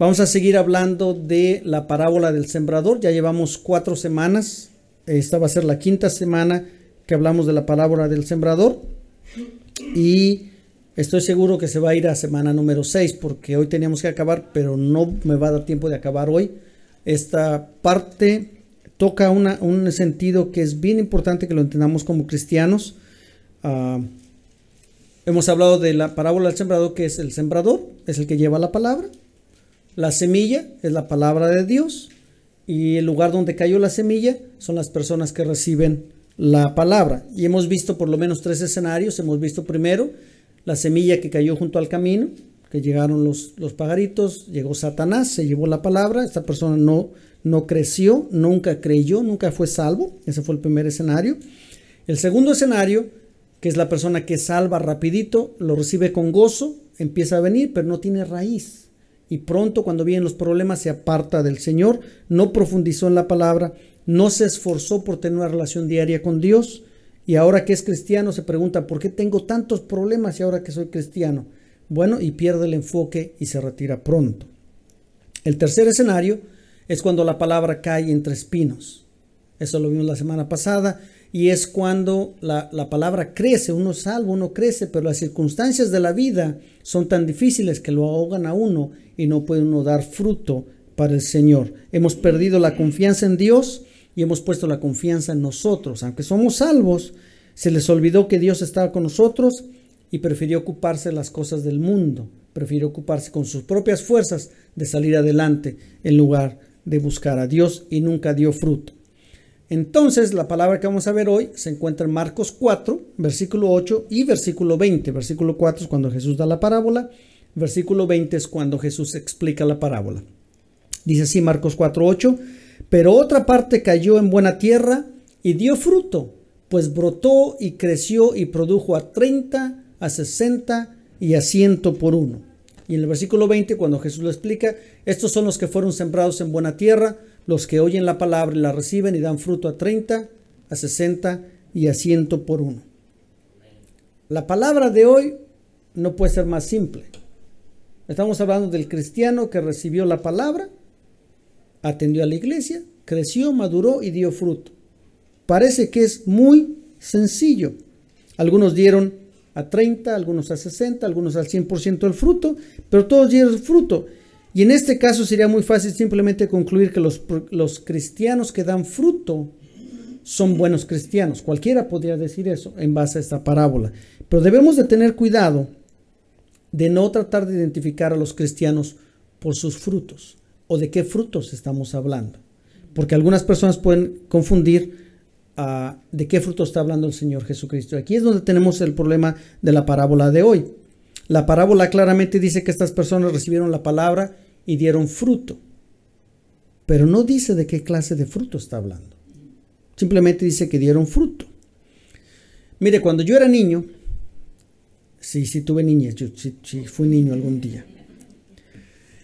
Vamos a seguir hablando de la parábola del sembrador. Ya llevamos cuatro semanas. Esta va a ser la quinta semana que hablamos de la parábola del sembrador. Y estoy seguro que se va a ir a semana número seis porque hoy teníamos que acabar, pero no me va a dar tiempo de acabar hoy. Esta parte toca un sentido que es bien importante que lo entendamos como cristianos. Ah, hemos hablado de la parábola del sembrador, que es el sembrador, es el que lleva la palabra. La semilla es la palabra de Dios y el lugar donde cayó la semilla son las personas que reciben la palabra. Y hemos visto por lo menos tres escenarios. Hemos visto primero la semilla que cayó junto al camino, que llegaron los, los pajaritos, llegó Satanás, se llevó la palabra, esta persona no, no creció, nunca creyó, nunca fue salvo. Ese fue el primer escenario. El segundo escenario, que es la persona que salva rapidito, lo recibe con gozo, empieza a venir, pero no tiene raíz y pronto cuando vienen los problemas se aparta del Señor, no profundizó en la palabra, no se esforzó por tener una relación diaria con Dios y ahora que es cristiano se pregunta, ¿por qué tengo tantos problemas y ahora que soy cristiano? Bueno, y pierde el enfoque y se retira pronto. El tercer escenario es cuando la palabra cae entre espinos. Eso lo vimos la semana pasada y es cuando la, palabra crece, uno salvo, uno crece, pero las circunstancias de la vida son tan difíciles que lo ahogan a uno y no puede uno dar fruto para el Señor. Hemos perdido la confianza en Dios y hemos puesto la confianza en nosotros. Aunque somos salvos, se les olvidó que Dios estaba con nosotros y prefirió ocuparse de las cosas del mundo, prefirió ocuparse con sus propias fuerzas de salir adelante en lugar de buscar a Dios y nunca dio fruto. Entonces, la palabra que vamos a ver hoy se encuentra en Marcos 4, versículo 8 y versículo 20. Versículo 4 es cuando Jesús da la parábola, versículo 20 es cuando Jesús explica la parábola. Dice así Marcos 4, 8, pero otra parte cayó en buena tierra y dio fruto, pues brotó y creció y produjo a 30, a 60 y a 100 por uno. Y en el versículo 20, cuando Jesús lo explica, estos son los que fueron sembrados en buena tierra, los que oyen la palabra y la reciben y dan fruto a 30, a 60 y a 100 por uno. La palabra de hoy no puede ser más simple. Estamos hablando del cristiano que recibió la palabra, atendió a la iglesia, creció, maduró y dio fruto. Parece que es muy sencillo. Algunos dieron a 30, algunos a 60, algunos al 100% el fruto, pero todos dieron fruto. Y en este caso sería muy fácil simplemente concluir que los, cristianos que dan fruto son buenos cristianos. Cualquiera podría decir eso en base a esta parábola. Pero debemos de tener cuidado de no tratar de identificar a los cristianos por sus frutos o de qué frutos estamos hablando. Porque algunas personas pueden confundir ah, de qué fruto está hablando el Señor Jesucristo. Aquí es donde tenemos el problema de la parábola de hoy la parábola claramente dice que estas personas recibieron la palabra y dieron fruto, pero no dice de qué clase de fruto está hablando. Simplemente dice que dieron fruto. Mire, cuando yo era niño, sí, sí tuve niñez, yo sí, fui niño algún día.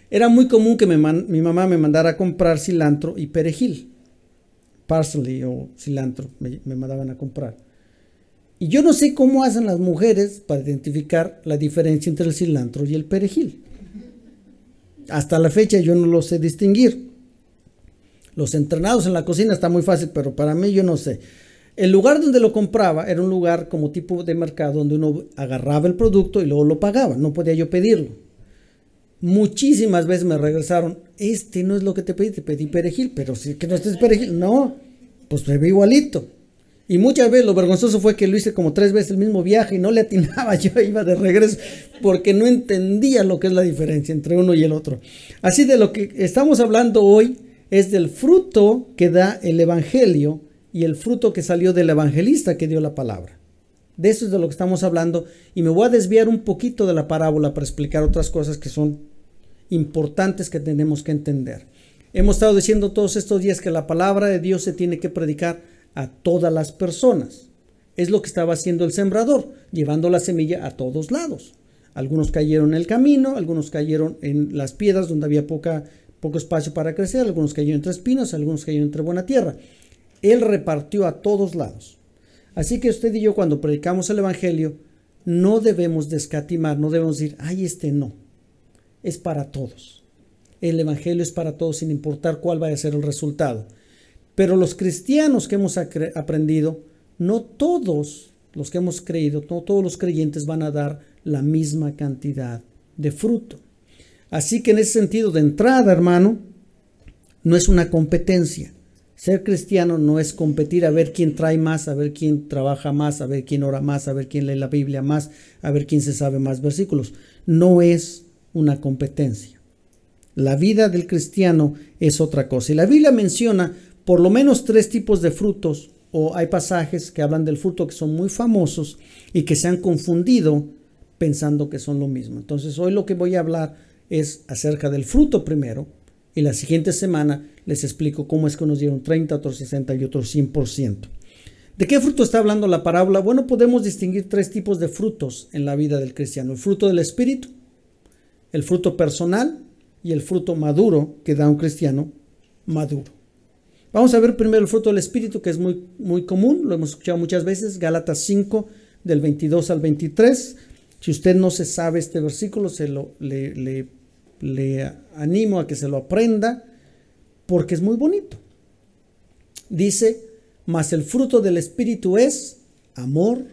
Era muy común que mi mamá me mandara a comprar cilantro y perejil. Parsley o cilantro me mandaban a comprar. Y yo no sé cómo hacen las mujeres para identificar la diferencia entre el cilantro y el perejil. Hasta la fecha yo no lo sé distinguir. Los entrenados en la cocina está muy fácil, pero para mí yo no sé. El lugar donde lo compraba era un lugar como tipo de mercado donde uno agarraba el producto y luego lo pagaba, no podía yo pedirlo. Muchísimas veces me regresaron, este no es lo que te pedí, te pedí perejil, pero si que no estés perejil, no, pues me igualito. Y muchas veces lo vergonzoso fue que lo hice como tres veces el mismo viaje y no le atinaba, yo iba de regreso porque no entendía lo que es la diferencia entre uno y el otro. Así de lo que estamos hablando hoy es del fruto que da el Evangelio y el fruto que salió del evangelista que dio la palabra. De eso es de lo que estamos hablando y me voy a desviar un poquito de la parábola para explicar otras cosas que son importantes que tenemos que entender. Hemos estado diciendo todos estos días que la palabra de Dios se tiene que predicar a todas las personas. Es lo que estaba haciendo el sembrador, llevando la semilla a todos lados. Algunos cayeron en el camino, algunos cayeron en las piedras donde había poca, poco espacio para crecer, algunos cayeron entre espinos, algunos cayeron entre buena tierra. Él repartió a todos lados. Así que usted y yo cuando predicamos el Evangelio, no debemos descatimar, no debemos decir, ay, este no. Es para todos. El Evangelio es para todos sin importar cuál vaya a ser el resultado. Pero los cristianos que hemos aprendido, no todos los que hemos creído, no todos los creyentes van a dar la misma cantidad de fruto. Así que en ese sentido de entrada, hermano, no es una competencia. Ser cristiano no es competir a ver quién trae más, a ver quién trabaja más, a ver quién ora más, a ver quién lee la Biblia más, a ver quién se sabe más versículos. No es una competencia. La vida del cristiano es otra cosa. Y la Biblia menciona por lo menos tres tipos de frutos, o hay pasajes que hablan del fruto que son muy famosos y que se han confundido pensando que son lo mismo. Entonces hoy lo que voy a hablar es acerca del fruto primero y la siguiente semana les explico cómo es que nos dieron 30, otros 60 y otros 100%. ¿De qué fruto está hablando la parábola? Bueno, podemos distinguir tres tipos de frutos en la vida del cristiano. El fruto del espíritu, el fruto personal y el fruto maduro que da un cristiano maduro. Vamos a ver primero el fruto del Espíritu, que es muy, muy común, lo hemos escuchado muchas veces, Galatas 5, del 22 al 23. Si usted no se sabe este versículo, se lo, le, le, le animo a que se lo aprenda, porque es muy bonito. Dice, mas el fruto del Espíritu es amor,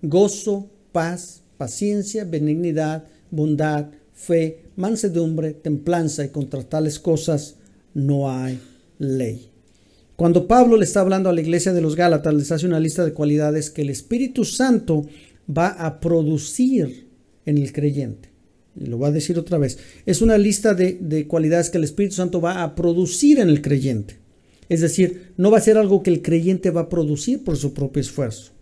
gozo, paz, paciencia, benignidad, bondad, fe, mansedumbre, templanza, y contra tales cosas no hay ley. Cuando Pablo le está hablando a la iglesia de los Gálatas, les hace una lista de cualidades que el Espíritu Santo va a producir en el creyente. Y lo va a decir otra vez. Es una lista de, de cualidades que el Espíritu Santo va a producir en el creyente. Es decir, no va a ser algo que el creyente va a producir por su propio esfuerzo.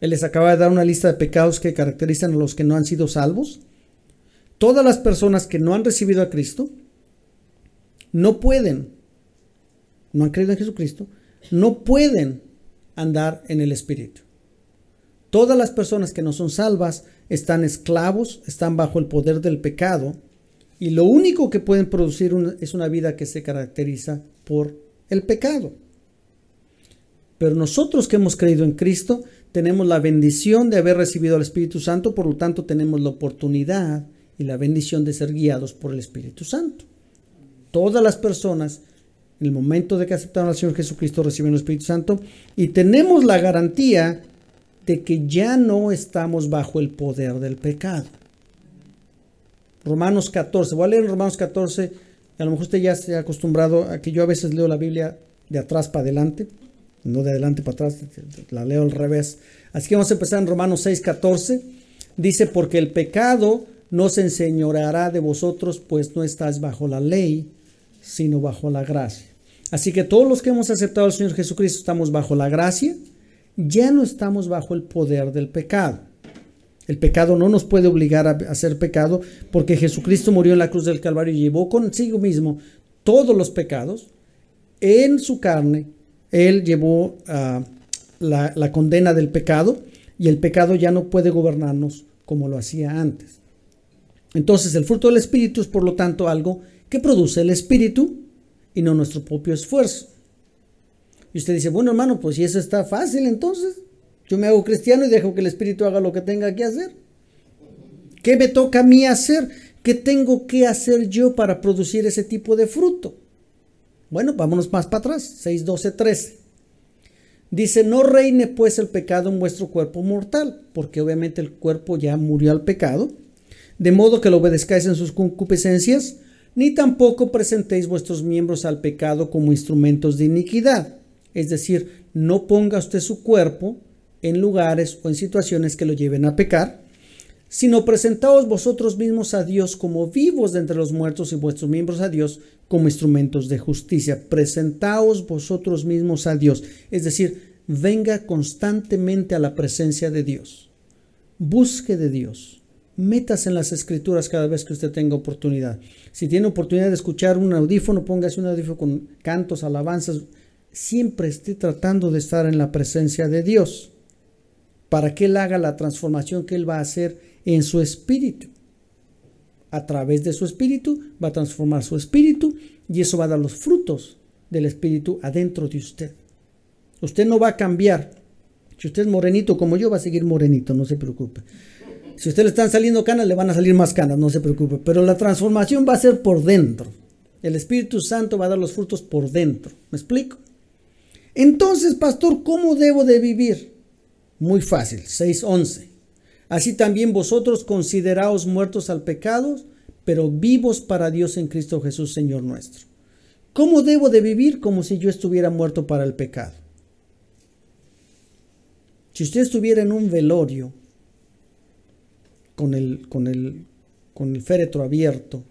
Él les acaba de dar una lista de pecados que caracterizan a los que no han sido salvos. Todas las personas que no han recibido a Cristo no pueden no han creído en Jesucristo, no pueden andar en el Espíritu. Todas las personas que no son salvas están esclavos, están bajo el poder del pecado y lo único que pueden producir es una vida que se caracteriza por el pecado. Pero nosotros que hemos creído en Cristo tenemos la bendición de haber recibido al Espíritu Santo, por lo tanto tenemos la oportunidad y la bendición de ser guiados por el Espíritu Santo. Todas las personas en el momento de que aceptaron al Señor Jesucristo reciben el Espíritu Santo y tenemos la garantía de que ya no estamos bajo el poder del pecado. Romanos 14, voy a leer Romanos 14, a lo mejor usted ya se ha acostumbrado a que yo a veces leo la Biblia de atrás para adelante, no de adelante para atrás, la leo al revés. Así que vamos a empezar en Romanos 6, Dice, porque el pecado no se enseñoreará de vosotros, pues no estáis bajo la ley, sino bajo la gracia. Así que todos los que hemos aceptado al Señor Jesucristo estamos bajo la gracia, ya no estamos bajo el poder del pecado. El pecado no nos puede obligar a hacer pecado porque Jesucristo murió en la cruz del Calvario y llevó consigo mismo todos los pecados. En su carne, Él llevó ah, la condena del pecado y el pecado ya no puede gobernarnos como lo hacía antes. Entonces el fruto del Espíritu es por lo tanto algo que produce el Espíritu y no nuestro propio esfuerzo. Y usted dice, bueno hermano, pues si eso está fácil entonces, yo me hago cristiano y dejo que el Espíritu haga lo que tenga que hacer. ¿Qué me toca a mí hacer? ¿Qué tengo que hacer yo para producir ese tipo de fruto? Bueno, vámonos más para atrás, 6, 12, 13. Dice, no reine pues el pecado en vuestro cuerpo mortal, porque obviamente el cuerpo ya murió al pecado, de modo que lo obedezcáis en sus concupiscencias, ni tampoco presentéis vuestros miembros al pecado como instrumentos de iniquidad. Es decir, no ponga usted su cuerpo en lugares o en situaciones que lo lleven a pecar, sino presentaos vosotros mismos a Dios como vivos de entre los muertos y vuestros miembros a Dios como instrumentos de justicia. Presentaos vosotros mismos a Dios. Es decir, venga constantemente a la presencia de Dios. Busque de Dios Metas en las escrituras cada vez que usted tenga oportunidad. Si tiene oportunidad de escuchar un audífono, póngase un audífono con cantos, alabanzas. Siempre esté tratando de estar en la presencia de Dios para que Él haga la transformación que Él va a hacer en su espíritu. A través de su espíritu va a transformar su espíritu y eso va a dar los frutos del espíritu adentro de usted. Usted no va a cambiar. Si usted es morenito como yo, va a seguir morenito, no se preocupe. Si usted le están saliendo canas, le van a salir más canas, no se preocupe. Pero la transformación va a ser por dentro. El Espíritu Santo va a dar los frutos por dentro. ¿Me explico? Entonces, pastor, ¿cómo debo de vivir? Muy fácil, 6.11. Así también vosotros consideraos muertos al pecado, pero vivos para Dios en Cristo Jesús, Señor nuestro. ¿Cómo debo de vivir como si yo estuviera muerto para el pecado? Si usted estuviera en un velorio con el, con el, con el féretro abierto.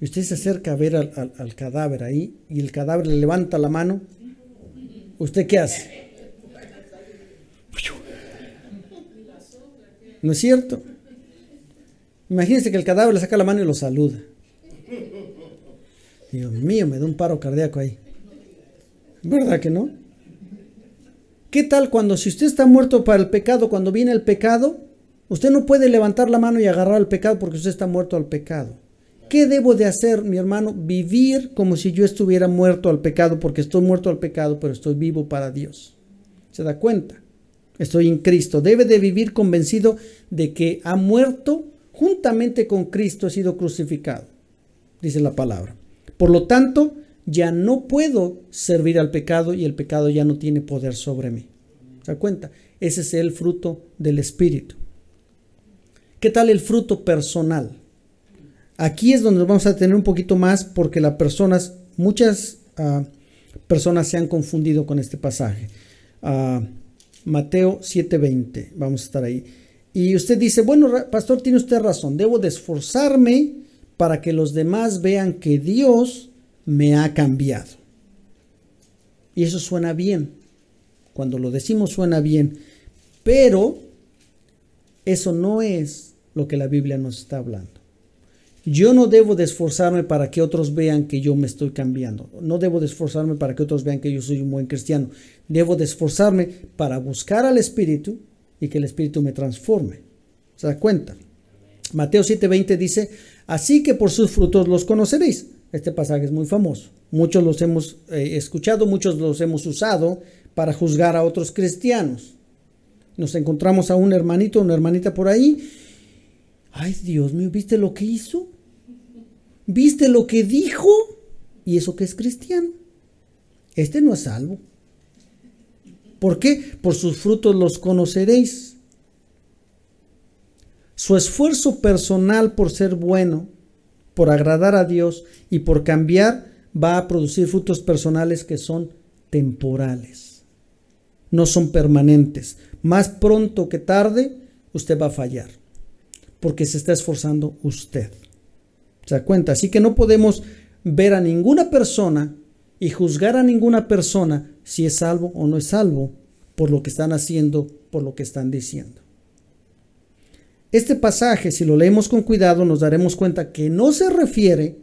Y usted se acerca a ver al, cadáver ahí y el cadáver le levanta la mano. ¿Usted qué hace? ¿No es cierto? imagínese que el cadáver le saca la mano y lo saluda. Dios mío, me da un paro cardíaco ahí. ¿Verdad que no? ¿Qué tal cuando si usted está muerto para el pecado, cuando viene el pecado, Usted no puede levantar la mano y agarrar al pecado porque usted está muerto al pecado. ¿Qué debo de hacer, mi hermano? Vivir como si yo estuviera muerto al pecado, porque estoy muerto al pecado, pero estoy vivo para Dios. ¿Se da cuenta? Estoy en Cristo. Debe de vivir convencido de que ha muerto juntamente con Cristo, ha sido crucificado, dice la palabra. Por lo tanto, ya no puedo servir al pecado y el pecado ya no tiene poder sobre mí. ¿Se da cuenta? Ese es el fruto del Espíritu. ¿Qué tal el fruto personal? Aquí es donde vamos a tener un poquito más porque las personas, muchas ah, personas se han confundido con este pasaje. Ah, Mateo 7:20, vamos a estar ahí. Y usted dice, bueno, pastor, tiene usted razón, debo de esforzarme para que los demás vean que Dios me ha cambiado. Y eso suena bien. Cuando lo decimos suena bien. Pero eso no es lo que la Biblia nos está hablando. Yo no debo de esforzarme para que otros vean que yo me estoy cambiando. No debo de esforzarme para que otros vean que yo soy un buen cristiano. Debo de esforzarme para buscar al Espíritu y que el Espíritu me transforme. ¿Se da cuenta? Mateo 7:20 dice, así que por sus frutos los conoceréis. Este pasaje es muy famoso. Muchos los hemos eh, escuchado, muchos los hemos usado para juzgar a otros cristianos. Nos encontramos a un hermanito, una hermanita por ahí Ay, Dios mío, ¿viste lo que hizo? ¿Viste lo que dijo? Y eso que es cristiano. Este no es salvo. ¿Por qué? Por sus frutos los conoceréis. Su esfuerzo personal por ser bueno, por agradar a Dios y por cambiar va a producir frutos personales que son temporales. No son permanentes. Más pronto que tarde, usted va a fallar porque se está esforzando usted. ¿Se da cuenta? Así que no podemos ver a ninguna persona y juzgar a ninguna persona si es salvo o no es salvo por lo que están haciendo, por lo que están diciendo. Este pasaje, si lo leemos con cuidado, nos daremos cuenta que no se refiere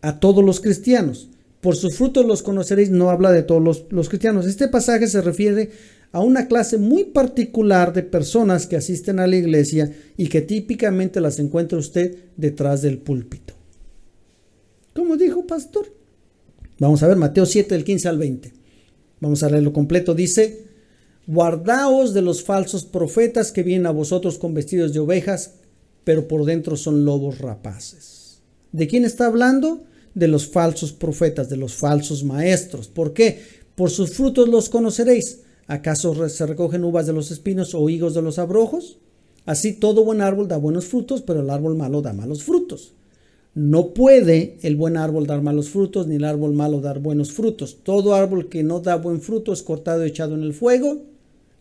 a todos los cristianos. Por sus frutos los conoceréis, no habla de todos los, los cristianos. Este pasaje se refiere a una clase muy particular de personas que asisten a la iglesia y que típicamente las encuentra usted detrás del púlpito. ¿Cómo dijo pastor. Vamos a ver Mateo 7 del 15 al 20. Vamos a leerlo completo. Dice, guardaos de los falsos profetas que vienen a vosotros con vestidos de ovejas, pero por dentro son lobos rapaces. ¿De quién está hablando? De los falsos profetas, de los falsos maestros. ¿Por qué? Por sus frutos los conoceréis. ¿Acaso se recogen uvas de los espinos o higos de los abrojos? Así todo buen árbol da buenos frutos, pero el árbol malo da malos frutos. No puede el buen árbol dar malos frutos, ni el árbol malo dar buenos frutos. Todo árbol que no da buen fruto es cortado y echado en el fuego,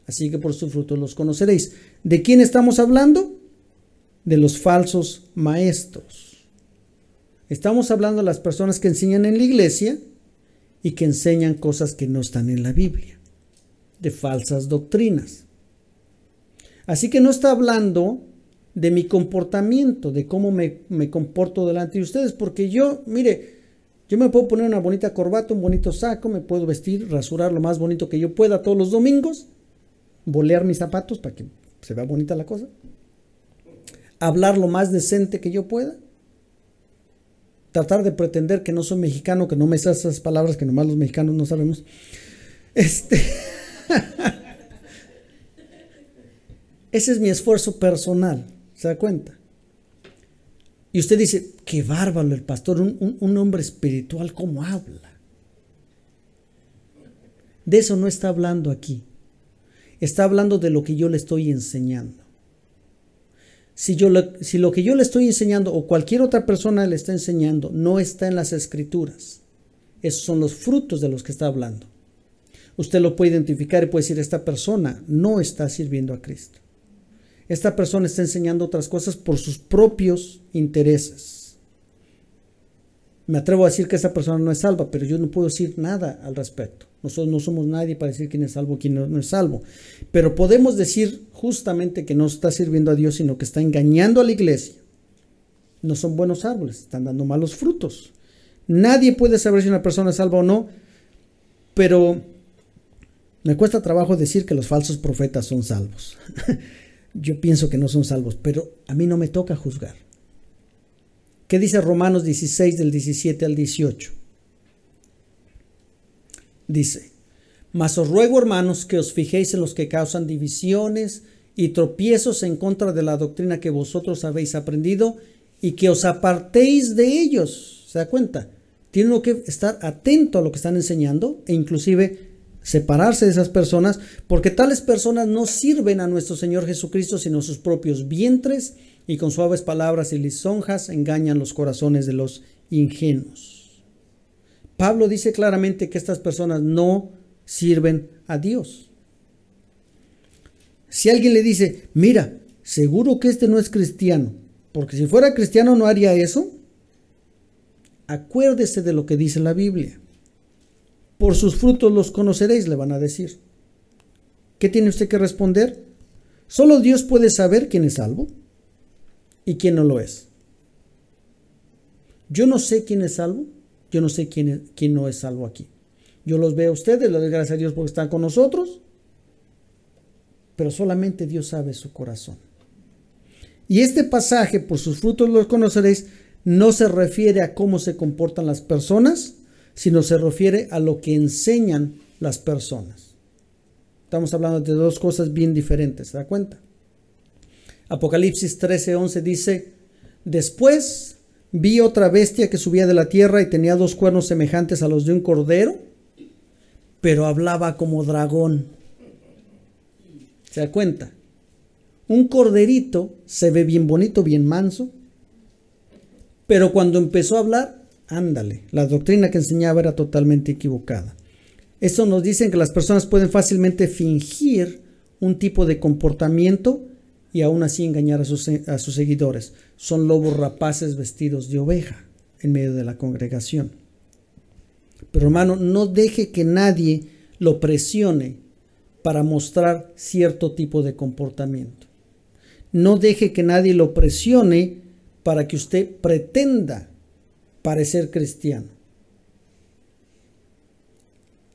así que por sus frutos los conoceréis. ¿De quién estamos hablando? De los falsos maestros. Estamos hablando de las personas que enseñan en la iglesia y que enseñan cosas que no están en la Biblia de falsas doctrinas. Así que no está hablando de mi comportamiento, de cómo me, comporto delante de ustedes, porque yo, mire, yo me puedo poner una bonita corbata, un bonito saco, me puedo vestir, rasurar lo más bonito que yo pueda todos los domingos, bolear mis zapatos para que se vea bonita la cosa, hablar lo más decente que yo pueda, tratar de pretender que no soy mexicano, que no me esas palabras que nomás los mexicanos no sabemos. Este. Ese es mi esfuerzo personal, ¿se da cuenta? Y usted dice, qué bárbaro el pastor, un, hombre espiritual, ¿cómo habla? De eso no está hablando aquí. Está hablando de lo que yo le estoy enseñando. Si, yo si lo que yo le estoy enseñando o cualquier otra persona le está enseñando no está en las escrituras, esos son los frutos de los que está hablando usted lo puede identificar y puede decir, esta persona no está sirviendo a Cristo. Esta persona está enseñando otras cosas por sus propios intereses. Me atrevo a decir que esta persona no es salva, pero yo no puedo decir nada al respecto. Nosotros no somos nadie para decir quién es salvo, quién no es salvo. Pero podemos decir justamente que no está sirviendo a Dios, sino que está engañando a la iglesia. No son buenos árboles, están dando malos frutos. Nadie puede saber si una persona es salva o no, pero me cuesta trabajo decir que los falsos profetas son salvos. Yo pienso que no son salvos, pero a mí no me toca juzgar. ¿Qué dice Romanos 16 del 17 al 18? Dice, mas os ruego hermanos que os fijéis en los que causan divisiones y tropiezos en contra de la doctrina que vosotros habéis aprendido y que os apartéis de ellos. ¿Se da cuenta? Tiene que estar atento a lo que están enseñando e inclusive separarse de esas personas, porque tales personas no sirven a nuestro Señor Jesucristo, sino sus propios vientres, y con suaves palabras y lisonjas engañan los corazones de los ingenuos. Pablo dice claramente que estas personas no sirven a Dios. Si alguien le dice, mira, seguro que este no es cristiano, porque si fuera cristiano no haría eso, acuérdese de lo que dice la Biblia. Por sus frutos los conoceréis, le van a decir. ¿Qué tiene usted que responder? Solo Dios puede saber quién es salvo y quién no lo es. Yo no sé quién es salvo, yo no sé quién, quién no es salvo aquí. Yo los veo a ustedes, les doy gracias a Dios porque están con nosotros, pero solamente Dios sabe su corazón. Y este pasaje, por sus frutos los conoceréis, no se refiere a cómo se comportan las personas, sino se refiere a lo que enseñan las personas. Estamos hablando de dos cosas bien diferentes, ¿se da cuenta? Apocalipsis 13:11 dice, después vi otra bestia que subía de la tierra y tenía dos cuernos semejantes a los de un cordero, pero hablaba como dragón. ¿Se da cuenta? Un corderito se ve bien bonito, bien manso, pero cuando empezó a hablar, ándale, la doctrina que enseñaba era totalmente equivocada. Eso nos dicen que las personas pueden fácilmente fingir un tipo de comportamiento y aún así engañar a sus, a sus seguidores. Son lobos rapaces vestidos de oveja en medio de la congregación. Pero hermano, no deje que nadie lo presione para mostrar cierto tipo de comportamiento. No deje que nadie lo presione para que usted pretenda parecer cristiano.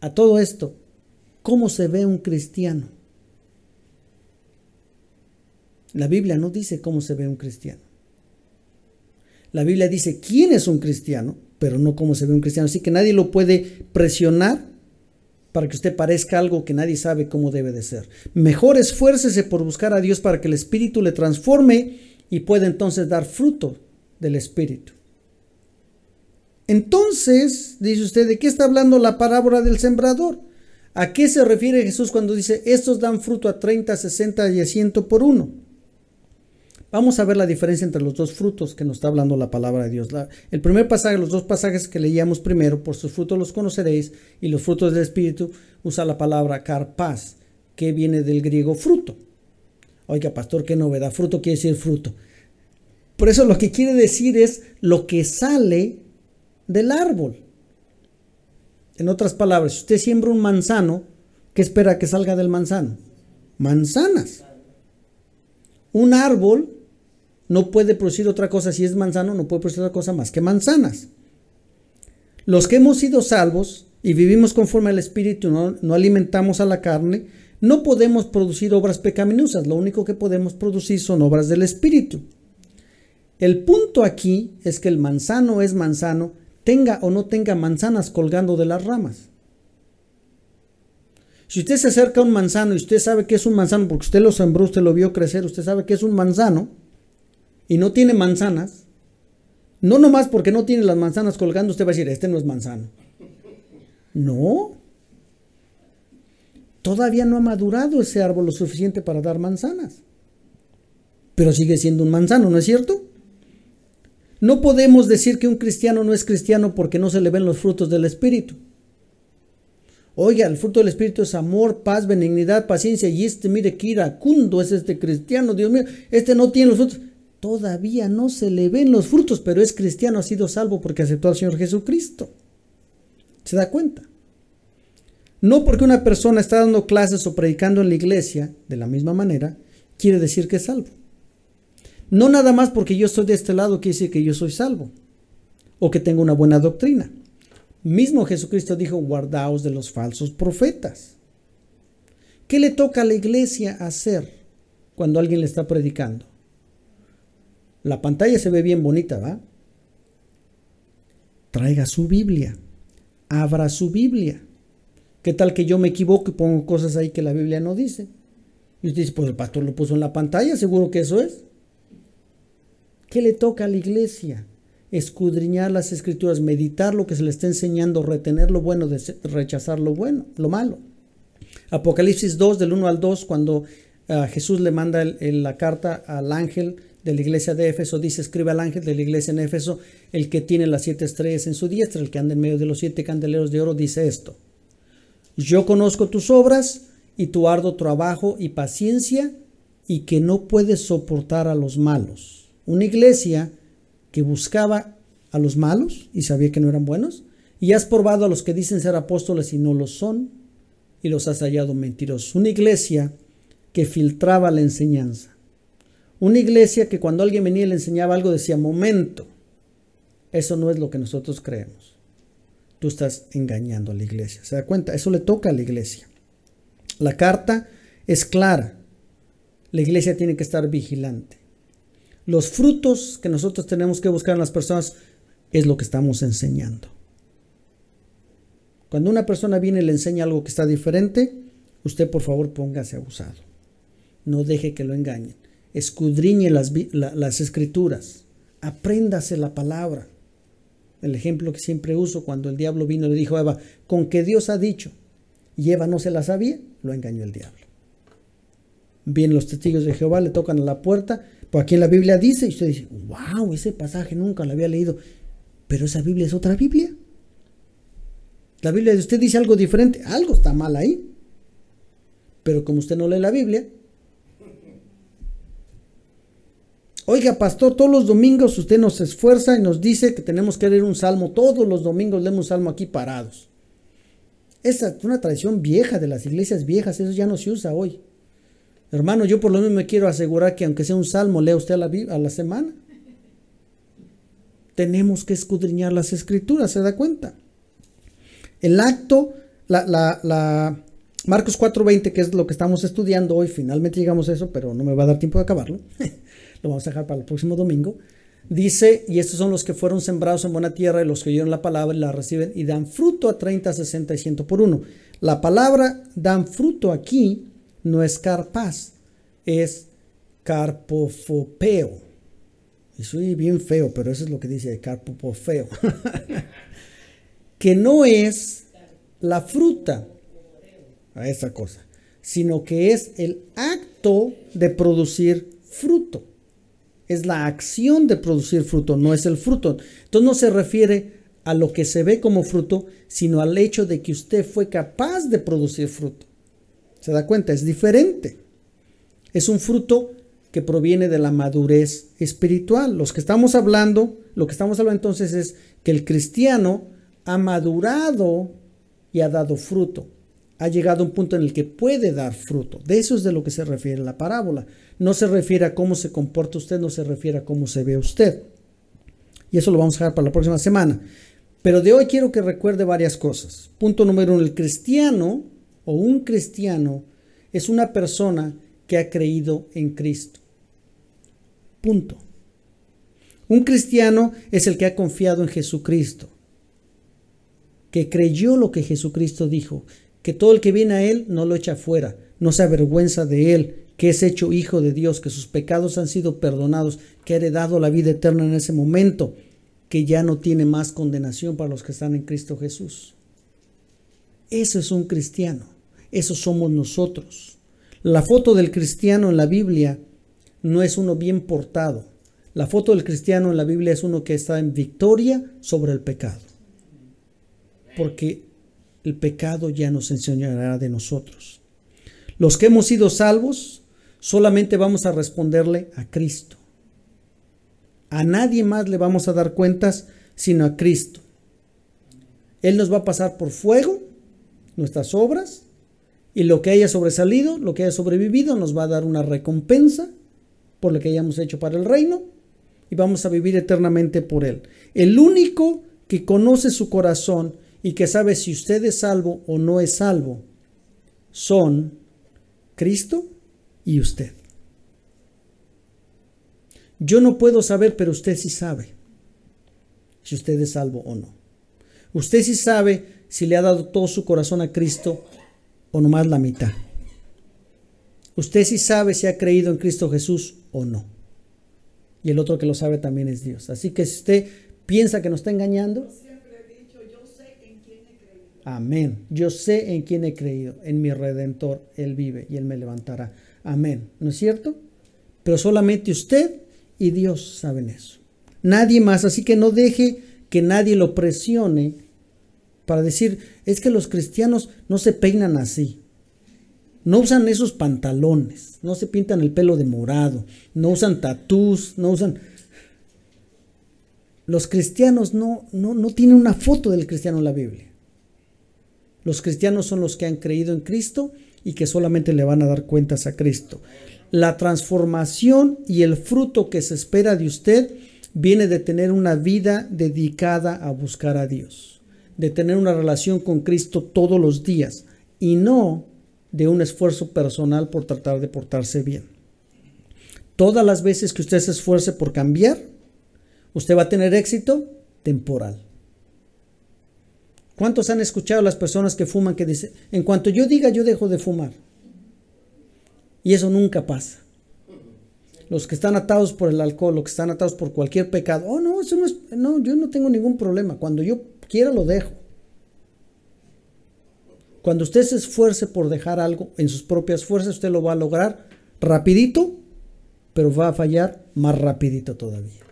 A todo esto, ¿cómo se ve un cristiano? La Biblia no dice cómo se ve un cristiano. La Biblia dice quién es un cristiano, pero no cómo se ve un cristiano. Así que nadie lo puede presionar para que usted parezca algo que nadie sabe cómo debe de ser. Mejor esfuércese por buscar a Dios para que el Espíritu le transforme y pueda entonces dar fruto del Espíritu. Entonces, dice usted, ¿de qué está hablando la parábola del sembrador? ¿A qué se refiere Jesús cuando dice, estos dan fruto a 30, 60 y 100 por uno? Vamos a ver la diferencia entre los dos frutos que nos está hablando la palabra de Dios. el primer pasaje, los dos pasajes que leíamos primero, por sus frutos los conoceréis, y los frutos del Espíritu, usa la palabra carpaz, que viene del griego fruto. Oiga, pastor, qué novedad, fruto quiere decir fruto. Por eso lo que quiere decir es lo que sale del árbol. En otras palabras, si usted siembra un manzano, ¿qué espera que salga del manzano? Manzanas. Un árbol no puede producir otra cosa, si es manzano, no puede producir otra cosa más que manzanas. Los que hemos sido salvos y vivimos conforme al Espíritu, no, no alimentamos a la carne, no podemos producir obras pecaminosas, lo único que podemos producir son obras del Espíritu. El punto aquí es que el manzano es manzano tenga o no tenga manzanas colgando de las ramas. Si usted se acerca a un manzano y usted sabe que es un manzano, porque usted lo sembró, usted lo vio crecer, usted sabe que es un manzano y no tiene manzanas, no nomás porque no tiene las manzanas colgando, usted va a decir, este no es manzano. No. Todavía no ha madurado ese árbol lo suficiente para dar manzanas. Pero sigue siendo un manzano, ¿no es cierto? No podemos decir que un cristiano no es cristiano porque no se le ven los frutos del Espíritu. Oiga, el fruto del Espíritu es amor, paz, benignidad, paciencia. Y este, mire, qué iracundo es este cristiano. Dios mío, este no tiene los frutos. Todavía no se le ven los frutos, pero es cristiano, ha sido salvo porque aceptó al Señor Jesucristo. ¿Se da cuenta? No porque una persona está dando clases o predicando en la iglesia de la misma manera, quiere decir que es salvo. No nada más porque yo estoy de este lado quiere decir que yo soy salvo o que tengo una buena doctrina. Mismo Jesucristo dijo, guardaos de los falsos profetas. ¿Qué le toca a la iglesia hacer cuando alguien le está predicando? La pantalla se ve bien bonita, ¿va? Traiga su Biblia, abra su Biblia. ¿Qué tal que yo me equivoco y pongo cosas ahí que la Biblia no dice? Y usted dice, pues el pastor lo puso en la pantalla, seguro que eso es. ¿Qué le toca a la iglesia? Escudriñar las escrituras, meditar lo que se le está enseñando, retener lo bueno, rechazar lo bueno, lo malo. Apocalipsis 2, del 1 al 2, cuando ah, Jesús le manda la carta al ángel de la iglesia de Éfeso, dice, escribe al ángel de la iglesia en Éfeso, el que tiene las siete estrellas en su diestra, el que anda en medio de los siete candeleros de oro, dice esto. Yo conozco tus obras y tu arduo trabajo y paciencia y que no puedes soportar a los malos. Una iglesia que buscaba a los malos y sabía que no eran buenos, y has probado a los que dicen ser apóstoles y no lo son, y los has hallado mentirosos. Una iglesia que filtraba la enseñanza. Una iglesia que cuando alguien venía y le enseñaba algo decía, momento, eso no es lo que nosotros creemos. Tú estás engañando a la iglesia. ¿Se da cuenta? Eso le toca a la iglesia. La carta es clara. La iglesia tiene que estar vigilante los frutos que nosotros tenemos que buscar en las personas es lo que estamos enseñando. Cuando una persona viene y le enseña algo que está diferente, usted por favor póngase abusado. No deje que lo engañen. Escudriñe las, escrituras. Apréndase la palabra. El ejemplo que siempre uso cuando el diablo vino y le dijo a Eva, con que Dios ha dicho, y Eva no se la sabía, lo engañó el diablo. Bien, los testigos de Jehová le tocan a la puerta, por pues aquí en la Biblia dice, y usted dice, wow, ese pasaje nunca lo había leído, pero esa Biblia es otra Biblia. La Biblia de usted dice algo diferente, algo está mal ahí, pero como usted no lee la Biblia, Oiga, pastor, todos los domingos usted nos esfuerza y nos dice que tenemos que leer un salmo. Todos los domingos leemos un salmo aquí parados. Esa es una tradición vieja de las iglesias viejas, eso ya no se usa hoy. Hermano, yo por lo menos me quiero asegurar que aunque sea un salmo, lea usted a la, la semana. Tenemos que escudriñar las escrituras, ¿se da cuenta? El acto, la, la, Marcos 4:20, que es lo que estamos estudiando hoy, finalmente llegamos a eso, pero no me va a dar tiempo de acabarlo. lo vamos a dejar para el próximo domingo. Dice, y estos son los que fueron sembrados en buena tierra y los que oyeron la palabra y la reciben y dan fruto a 30, 60 y 100 por uno. La palabra dan fruto aquí no es carpaz, es carpofopeo. Y soy bien feo, pero eso es lo que dice carpofopeo. que no es la fruta, a esa cosa, sino que es el acto de producir fruto. Es la acción de producir fruto, no es el fruto. Entonces no se refiere a lo que se ve como fruto, sino al hecho de que usted fue capaz de producir fruto. ¿Se da cuenta? Es diferente. Es un fruto que proviene de la madurez espiritual. Los que estamos hablando, lo que estamos hablando entonces es que el cristiano ha madurado y ha dado fruto. Ha llegado a un punto en el que puede dar fruto. De eso es de lo que se refiere la parábola. No se refiere a cómo se comporta usted, no se refiere a cómo se ve usted. Y eso lo vamos a dejar para la próxima semana. Pero de hoy quiero que recuerde varias cosas. Punto número uno, el cristiano o un cristiano es una persona que ha creído en Cristo. Punto. Un cristiano es el que ha confiado en Jesucristo, que creyó lo que Jesucristo dijo, que todo el que viene a Él no lo echa fuera, no se avergüenza de Él, que es hecho hijo de Dios, que sus pecados han sido perdonados, que ha heredado la vida eterna en ese momento, que ya no tiene más condenación para los que están en Cristo Jesús. Eso es un cristiano. Eso somos nosotros. La foto del cristiano en la Biblia no es uno bien portado. La foto del cristiano en la Biblia es uno que está en victoria sobre el pecado. Porque el pecado ya nos enseñará de nosotros. Los que hemos sido salvos solamente vamos a responderle a Cristo. A nadie más le vamos a dar cuentas sino a Cristo. Él nos va a pasar por fuego nuestras obras y lo que haya sobresalido, lo que haya sobrevivido, nos va a dar una recompensa por lo que hayamos hecho para el reino y vamos a vivir eternamente por él. El único que conoce su corazón y que sabe si usted es salvo o no es salvo son Cristo y usted. Yo no puedo saber, pero usted sí sabe si usted es salvo o no. Usted sí sabe si le ha dado todo su corazón a Cristo o nomás la mitad. Usted sí sabe si ha creído en Cristo Jesús o no. Y el otro que lo sabe también es Dios. Así que si usted piensa que nos está engañando. Amén. Yo sé en quién he creído, en mi redentor. Él vive y él me levantará. Amén. ¿No es cierto? Pero solamente usted y Dios saben eso. Nadie más. Así que no deje que nadie lo presione para decir, es que los cristianos no se peinan así, no usan esos pantalones, no se pintan el pelo de morado, no usan tatús, no usan... Los cristianos no, no, no tienen una foto del cristiano en la Biblia. Los cristianos son los que han creído en Cristo y que solamente le van a dar cuentas a Cristo. La transformación y el fruto que se espera de usted viene de tener una vida dedicada a buscar a Dios de tener una relación con Cristo todos los días y no de un esfuerzo personal por tratar de portarse bien. Todas las veces que usted se esfuerce por cambiar, usted va a tener éxito temporal. ¿Cuántos han escuchado a las personas que fuman que dicen, en cuanto yo diga yo dejo de fumar? Y eso nunca pasa. Los que están atados por el alcohol, los que están atados por cualquier pecado, oh no, eso no es, no, yo no tengo ningún problema. Cuando yo quiero lo dejo. Cuando usted se esfuerce por dejar algo en sus propias fuerzas, usted lo va a lograr rapidito, pero va a fallar más rapidito todavía.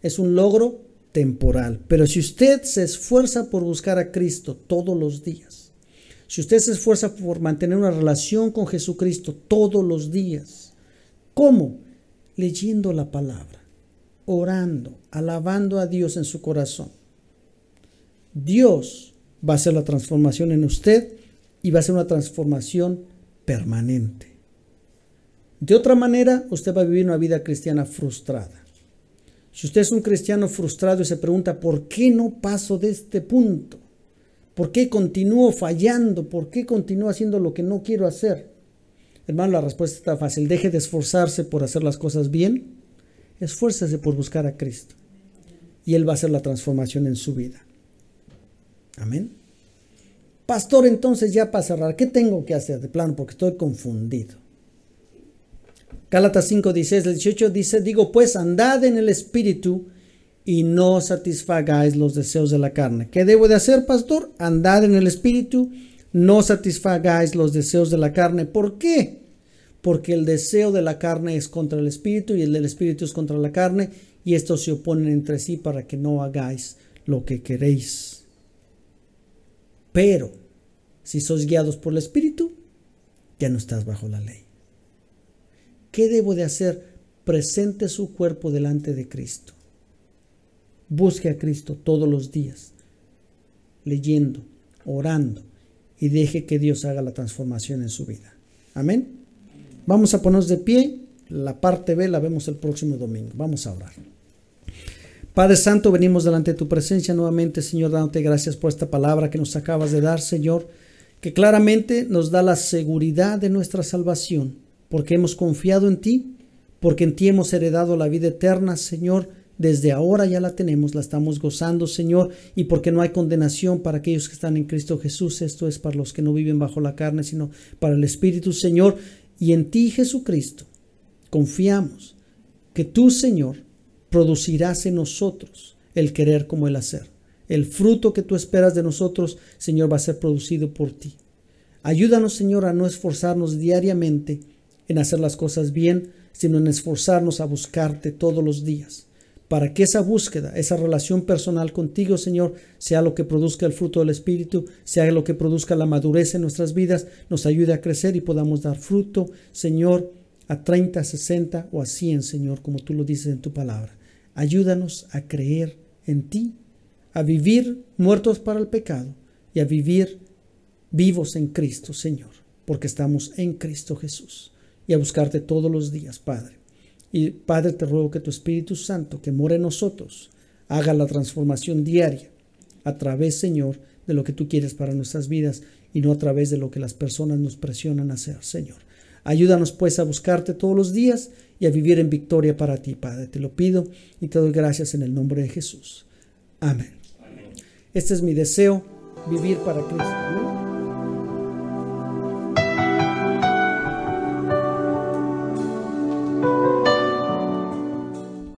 Es un logro temporal, pero si usted se esfuerza por buscar a Cristo todos los días, si usted se esfuerza por mantener una relación con Jesucristo todos los días, ¿cómo? Leyendo la palabra, orando, alabando a Dios en su corazón Dios va a hacer la transformación en usted y va a ser una transformación permanente. De otra manera, usted va a vivir una vida cristiana frustrada. Si usted es un cristiano frustrado y se pregunta, ¿por qué no paso de este punto? ¿Por qué continúo fallando? ¿Por qué continúo haciendo lo que no quiero hacer? Hermano, la respuesta está fácil. Deje de esforzarse por hacer las cosas bien. Esfuércese por buscar a Cristo. Y Él va a hacer la transformación en su vida. Amén. Pastor, entonces ya para cerrar, ¿qué tengo que hacer de plano? Porque estoy confundido. Gálatas 5, 16, 18 dice, digo pues, andad en el Espíritu y no satisfagáis los deseos de la carne. ¿Qué debo de hacer, pastor? Andad en el Espíritu, no satisfagáis los deseos de la carne. ¿Por qué? Porque el deseo de la carne es contra el Espíritu y el del Espíritu es contra la carne y estos se oponen entre sí para que no hagáis lo que queréis. Pero si sos guiados por el Espíritu, ya no estás bajo la ley. ¿Qué debo de hacer? Presente su cuerpo delante de Cristo. Busque a Cristo todos los días, leyendo, orando, y deje que Dios haga la transformación en su vida. Amén. Vamos a ponernos de pie. La parte B la vemos el próximo domingo. Vamos a orar. Padre Santo, venimos delante de tu presencia nuevamente, Señor, dándote gracias por esta palabra que nos acabas de dar, Señor, que claramente nos da la seguridad de nuestra salvación, porque hemos confiado en ti, porque en ti hemos heredado la vida eterna, Señor. Desde ahora ya la tenemos, la estamos gozando, Señor, y porque no hay condenación para aquellos que están en Cristo Jesús, esto es para los que no viven bajo la carne, sino para el Espíritu, Señor, y en ti, Jesucristo, confiamos que tú, Señor, producirás en nosotros el querer como el hacer. El fruto que tú esperas de nosotros, Señor, va a ser producido por ti. Ayúdanos, Señor, a no esforzarnos diariamente en hacer las cosas bien, sino en esforzarnos a buscarte todos los días, para que esa búsqueda, esa relación personal contigo, Señor, sea lo que produzca el fruto del Espíritu, sea lo que produzca la madurez en nuestras vidas, nos ayude a crecer y podamos dar fruto, Señor, a 30, 60 o a 100, Señor, como tú lo dices en tu palabra. Ayúdanos a creer en ti, a vivir muertos para el pecado y a vivir vivos en Cristo, Señor, porque estamos en Cristo Jesús y a buscarte todos los días, Padre. Y Padre, te ruego que tu Espíritu Santo, que mora en nosotros, haga la transformación diaria a través, Señor, de lo que tú quieres para nuestras vidas y no a través de lo que las personas nos presionan a hacer, Señor. Ayúdanos pues a buscarte todos los días y a vivir en victoria para ti, Padre. Te lo pido y te doy gracias en el nombre de Jesús. Amén. Este es mi deseo, vivir para Cristo.